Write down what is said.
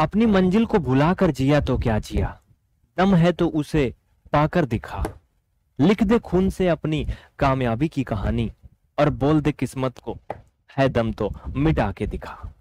अपनी मंजिल को भुलाकर जिया तो क्या जिया दम है तो उसे पाकर दिखा लिख दे खून से अपनी कामयाबी की कहानी और बोल दे किस्मत को है दम तो मिटा के दिखा